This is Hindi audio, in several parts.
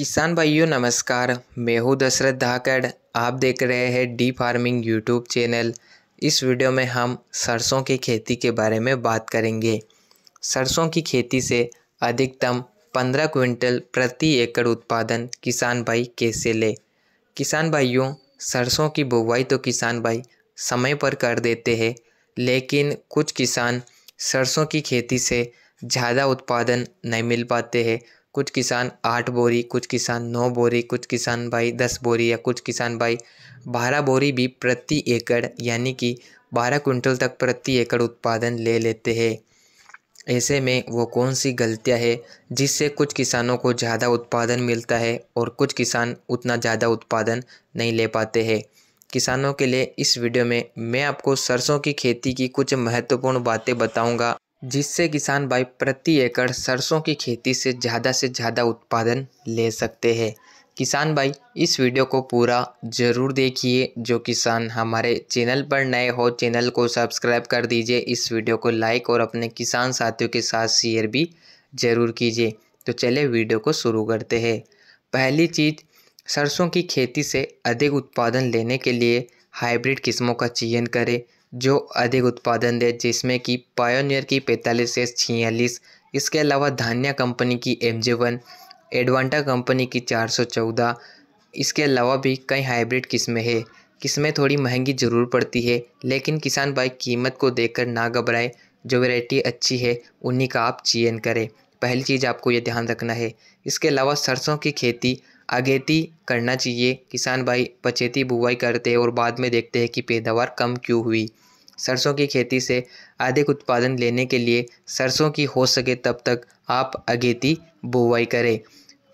किसान भाइयों नमस्कार मैं हूँ दशरथ धाकड़ आप देख रहे हैं डी फार्मिंग यूट्यूब चैनल इस वीडियो में हम सरसों की खेती के बारे में बात करेंगे सरसों की खेती से अधिकतम पंद्रह क्विंटल प्रति एकड़ उत्पादन किसान भाई कैसे ले किसान भाइयों सरसों की बुवाई तो किसान भाई समय पर कर देते हैं लेकिन कुछ किसान सरसों की खेती से ज़्यादा उत्पादन नहीं मिल पाते हैं कुछ किसान आठ बोरी कुछ किसान नौ बोरी कुछ किसान भाई दस बोरी या कुछ किसान भाई बारह बोरी भी प्रति एकड़ यानी कि बारह कुंटल तक प्रति एकड़ उत्पादन ले लेते हैं ऐसे में वो कौन सी गलतियाँ है जिससे कुछ किसानों को ज़्यादा उत्पादन मिलता है और कुछ किसान उतना ज़्यादा उत्पादन नहीं ले पाते हैं किसानों के लिए इस वीडियो में मैं आपको सरसों की खेती की कुछ महत्वपूर्ण बातें बताऊंगा जिससे किसान भाई प्रति एकड़ सरसों की खेती से ज़्यादा से ज़्यादा उत्पादन ले सकते हैं किसान भाई इस वीडियो को पूरा ज़रूर देखिए जो किसान हमारे चैनल पर नए हो चैनल को सब्सक्राइब कर दीजिए इस वीडियो को लाइक और अपने किसान साथियों के साथ शेयर भी ज़रूर कीजिए तो चले वीडियो को शुरू करते हैं पहली चीज़ सरसों की खेती से अधिक उत्पादन लेने के लिए हाइब्रिड किस्मों का चयन करें जो अधिक उत्पादन दे जिसमें कि पायोनियर की पैंतालीस एस छियालीस इसके अलावा धान्या कंपनी की M J one Advanta company की चार सौ चौदह इसके अलावा भी कई हाइब्रिड किस्में हैं किस्में थोड़ी महंगी ज़रूर पड़ती है लेकिन किसान भाई कीमत को देखकर ना घबराए जो वैरायटी अच्छी है उन्हीं का आप चयन करें पहली चीज़ आपको ये ध्यान रखना है इसके अलावा सरसों की खेती आगेती करना चाहिए किसान भाई पचेती बुवाई करते और बाद में देखते हैं कि पैदावार कम क्यों हुई सरसों की खेती से अधिक उत्पादन लेने के लिए सरसों की हो सके तब तक आप अगेती बुवाई करें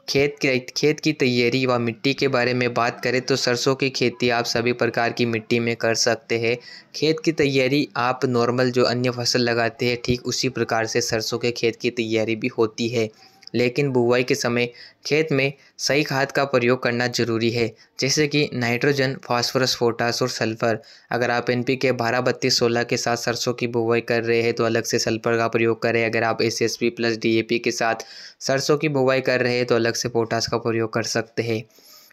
खेत के खेत की तैयारी व मिट्टी के बारे में बात करें तो सरसों की खेती आप सभी प्रकार की मिट्टी में कर सकते हैं खेत की तैयारी आप नॉर्मल जो अन्य फसल लगाते हैं ठीक उसी प्रकार से सरसों के खेत की तैयारी भी होती है लेकिन बुवाई के समय खेत में सही खाद का प्रयोग करना जरूरी है जैसे कि नाइट्रोजन फास्फोरस पोटास और सल्फर अगर आप एन पी के बारह बत्तीस सोलह के साथ सरसों की बुवाई कर रहे हैं तो अलग से सल्फर का प्रयोग करें अगर आप S S P plus D A P के साथ सरसों की बुवाई कर रहे हैं तो अलग से पोटास का प्रयोग कर सकते हैं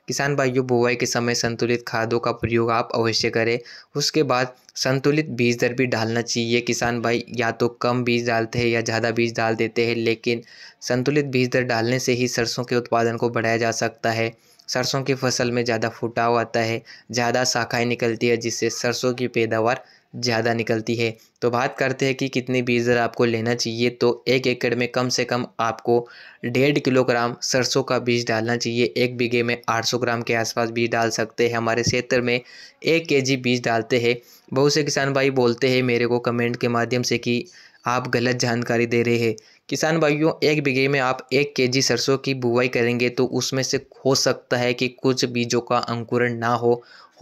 किसान भाइयों बुआई के समय संतुलित खादों का प्रयोग आप अवश्य करें उसके बाद संतुलित बीज दर भी डालना चाहिए किसान भाई या तो कम बीज डालते हैं या ज़्यादा बीज डाल देते हैं लेकिन संतुलित बीज दर डालने से ही सरसों के उत्पादन को बढ़ाया जा सकता है सरसों की फसल में ज़्यादा फुटाव आता है ज़्यादा शाखाएँ निकलती है जिससे सरसों की पैदावार ज़्यादा निकलती है तो बात करते हैं कि कितने बीज दर आपको लेना चाहिए तो एक एकड़ में कम से कम आपको डेढ़ किलोग्राम सरसों का बीज डालना चाहिए एक बीघे में 800 ग्राम के आसपास बीज डाल सकते हैं हमारे क्षेत्र में एक केजी बीज डालते हैं बहुत से किसान भाई बोलते हैं मेरे को कमेंट के माध्यम से कि आप गलत जानकारी दे रहे हैं किसान भाइयों एक बीघे में आप एक केजी सरसों की बुवाई करेंगे तो उसमें से हो सकता है कि कुछ बीजों का अंकुरण ना हो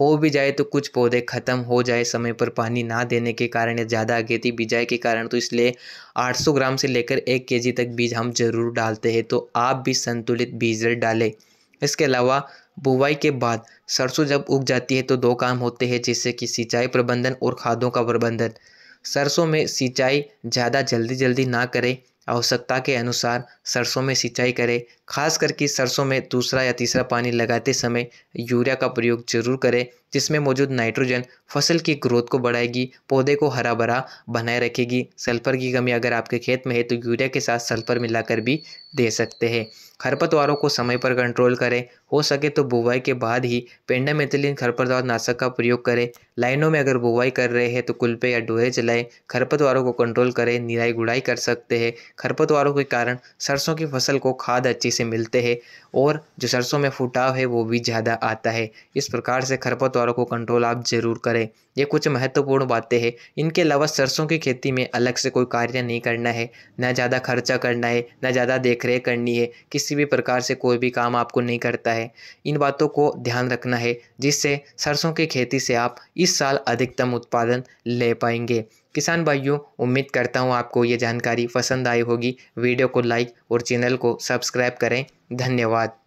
हो भी जाए तो कुछ पौधे ख़त्म हो जाए समय पर पानी ना देने के कारण या ज़्यादा अगेती बिजाई के कारण तो इसलिए 800 ग्राम से लेकर एक केजी तक बीज हम ज़रूर डालते हैं तो आप भी संतुलित बीज डालें इसके अलावा बुवाई के बाद सरसों जब उग जाती है तो दो काम होते हैं जिससे कि सिंचाई प्रबंधन और खादों का प्रबंधन सरसों में सिंचाई ज़्यादा जल्दी जल्दी ना करें आवश्यकता के अनुसार सरसों में सिंचाई करें खास करके सरसों में दूसरा या तीसरा पानी लगाते समय यूरिया का प्रयोग ज़रूर करें जिसमें मौजूद नाइट्रोजन फसल की ग्रोथ को बढ़ाएगी पौधे को हरा भरा बनाए रखेगी सल्फर की कमी अगर आपके खेत में है तो यूरिया के साथ सल्फर मिलाकर भी दे सकते हैं खरपतवारों को समय पर कंट्रोल करें हो सके तो बुवाई के बाद ही पेंडामेथिलिन खरपतवार नाशक का प्रयोग करें लाइनों में अगर बुवाई कर रहे हैं तो कुलपे या डोहे चलाएं खरपतवारों को कंट्रोल करें निराई गुड़ाई कर सकते हैं खरपतवारों के कारण सरसों की फसल को खाद अच्छे से मिलते हैं और जो सरसों में फुटाव है वो भी ज़्यादा आता है इस प्रकार से खरपतवार दौरों को कंट्रोल आप ज़रूर करें ये कुछ महत्वपूर्ण बातें हैं इनके अलावा सरसों की खेती में अलग से कोई कार्य नहीं करना है ना ज़्यादा खर्चा करना है ना ज़्यादा देख रेख करनी है किसी भी प्रकार से कोई भी काम आपको नहीं करता है इन बातों को ध्यान रखना है जिससे सरसों की खेती से आप इस साल अधिकतम उत्पादन ले पाएंगे किसान भाइयों उम्मीद करता हूँ आपको ये जानकारी पसंद आई होगी वीडियो को लाइक और चैनल को सब्सक्राइब करें धन्यवाद